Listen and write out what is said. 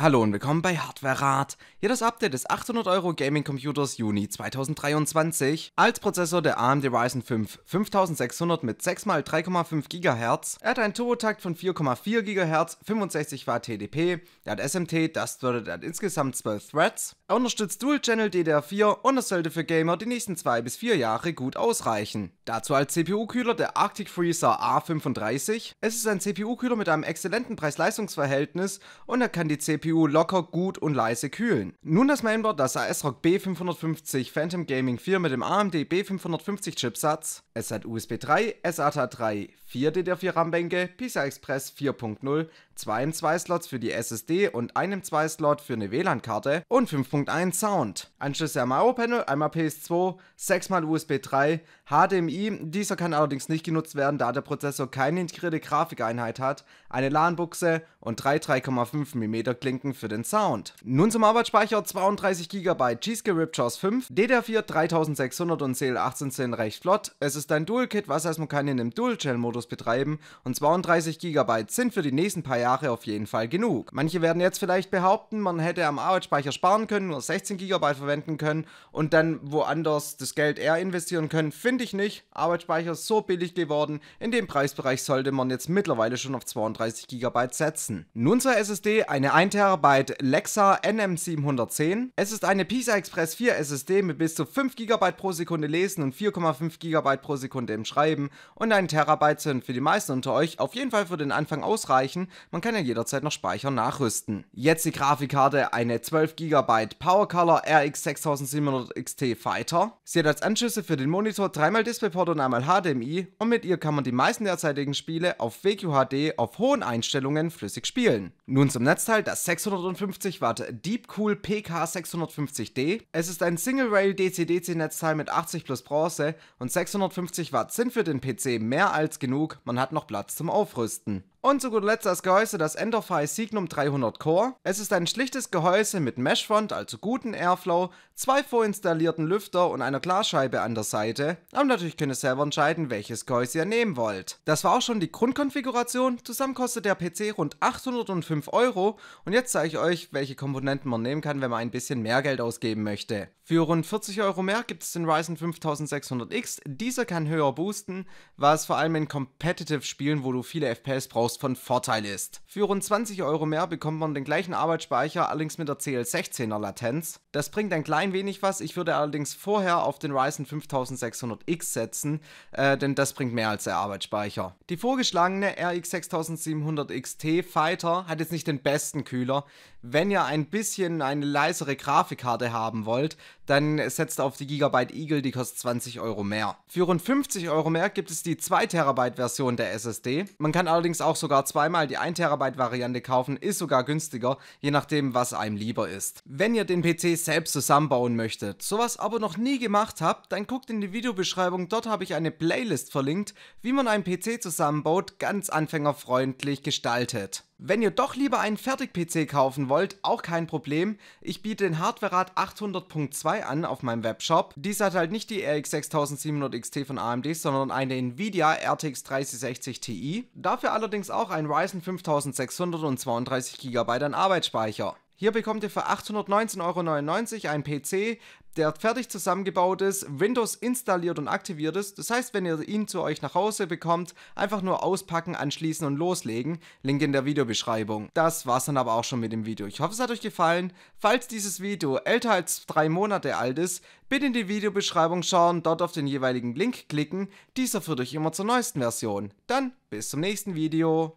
Hallo und willkommen bei Hardware Rat. Hier das Update des 800 Euro Gaming Computers Juni 2023. Als Prozessor der AMD Ryzen 5 5600 mit 6x3,5 GHz. Er hat einen Turbotakt von 4,4 GHz, 65 Watt TDP. Er hat SMT, das bedeutet er hat insgesamt 12 Threads. Er unterstützt Dual Channel DDR4 und das sollte für Gamer die nächsten 2 bis 4 Jahre gut ausreichen. Dazu als CPU-Kühler der Arctic Freezer A35. Es ist ein CPU-Kühler mit einem exzellenten Preis-Leistungs-Verhältnis und er kann die CPU CPU locker gut und leise kühlen. Nun das Mainboard, das ASRock B550 Phantom Gaming 4 mit dem AMD B550 Chipsatz. Es hat USB 3, SATA 3, 4 DDR4 RAM-Bänke, PCI Express 4.0, 2 m 2 Slots für die SSD und 1 m 2 Slot für eine WLAN-Karte und 5.1 Sound. Anschlüsse am AO-Panel, einmal PS2, 6x USB 3, HDMI, dieser kann allerdings nicht genutzt werden, da der Prozessor keine integrierte Grafikeinheit hat, eine LAN-Buchse und drei 3,5 mm Klinken denken für den Sound. Nun zum Arbeitsspeicher 32 GB Cheesecake Ripjaws 5, DDR4 3600 und CL18 sind recht flott. Es ist ein Dual-Kit, was heißt man kann in einem Dual-Channel-Modus betreiben und 32 GB sind für die nächsten paar Jahre auf jeden Fall genug. Manche werden jetzt vielleicht behaupten, man hätte am Arbeitsspeicher sparen können, nur 16 GB verwenden können und dann woanders das Geld eher investieren können, finde ich nicht. Arbeitsspeicher ist so billig geworden, in dem Preisbereich sollte man jetzt mittlerweile schon auf 32 GB setzen. Nun zur SSD, eine 1 TB Terabyte Lexa NM710. Es ist eine PISA Express 4 SSD mit bis zu 5 GB pro Sekunde lesen und 4,5 GB pro Sekunde im Schreiben und 1 TB sind für die meisten unter euch auf jeden Fall für den Anfang ausreichen. Man kann ja jederzeit noch Speicher nachrüsten. Jetzt die Grafikkarte, eine 12 GB PowerColor RX 6700 XT Fighter. Sie hat als Anschlüsse für den Monitor dreimal DisplayPort und einmal HDMI und mit ihr kann man die meisten derzeitigen Spiele auf WQHD auf hohen Einstellungen flüssig spielen. Nun zum Netzteil, das 6 650 Watt Deepcool PK 650D. Es ist ein Single-Rail DC-DC-Netzteil mit 80 plus Bronze und 650 Watt sind für den PC mehr als genug, man hat noch Platz zum Aufrüsten. Und zu guter Letzt das Gehäuse, das Enterphi Signum 300 Core. Es ist ein schlichtes Gehäuse mit Meshfront, also guten Airflow, zwei vorinstallierten Lüfter und einer Glasscheibe an der Seite. Aber natürlich könnt ihr selber entscheiden, welches Gehäuse ihr nehmen wollt. Das war auch schon die Grundkonfiguration. Zusammen kostet der PC rund 805 Euro. Und jetzt zeige ich euch, welche Komponenten man nehmen kann, wenn man ein bisschen mehr Geld ausgeben möchte. Für rund 40 Euro mehr gibt es den Ryzen 5600X. Dieser kann höher boosten, was vor allem in Competitive-Spielen, wo du viele FPS brauchst, von Vorteil ist. Für rund 20 Euro mehr bekommt man den gleichen Arbeitsspeicher, allerdings mit der CL16er Latenz. Das bringt ein klein wenig was, ich würde allerdings vorher auf den Ryzen 5600X setzen, äh, denn das bringt mehr als der Arbeitsspeicher. Die vorgeschlagene RX 6700 XT Fighter hat jetzt nicht den besten Kühler. Wenn ihr ein bisschen eine leisere Grafikkarte haben wollt, dann setzt auf die Gigabyte Eagle, die kostet 20 Euro mehr. Für rund 50 Euro mehr gibt es die 2 Terabyte Version der SSD. Man kann allerdings auch sogar zweimal die 1 Terabyte Variante kaufen, ist sogar günstiger, je nachdem was einem lieber ist. Wenn ihr den PC selbst zusammenbauen möchtet, sowas aber noch nie gemacht habt, dann guckt in die Videobeschreibung, dort habe ich eine Playlist verlinkt, wie man einen PC zusammenbaut, ganz anfängerfreundlich gestaltet. Wenn ihr doch lieber einen Fertig-PC kaufen wollt, auch kein Problem. Ich biete den hardware Hardwarerat 800.2 an auf meinem Webshop. Dies hat halt nicht die RX 6700 XT von AMD, sondern eine Nvidia RTX 3060 Ti. Dafür allerdings auch ein Ryzen 5600 und 32 GB an Arbeitsspeicher. Hier bekommt ihr für 819,99 Euro einen PC, der fertig zusammengebaut ist, Windows installiert und aktiviert ist. Das heißt, wenn ihr ihn zu euch nach Hause bekommt, einfach nur auspacken, anschließen und loslegen. Link in der Videobeschreibung. Das war's dann aber auch schon mit dem Video. Ich hoffe, es hat euch gefallen. Falls dieses Video älter als drei Monate alt ist, bitte in die Videobeschreibung schauen, dort auf den jeweiligen Link klicken. Dieser führt euch immer zur neuesten Version. Dann bis zum nächsten Video.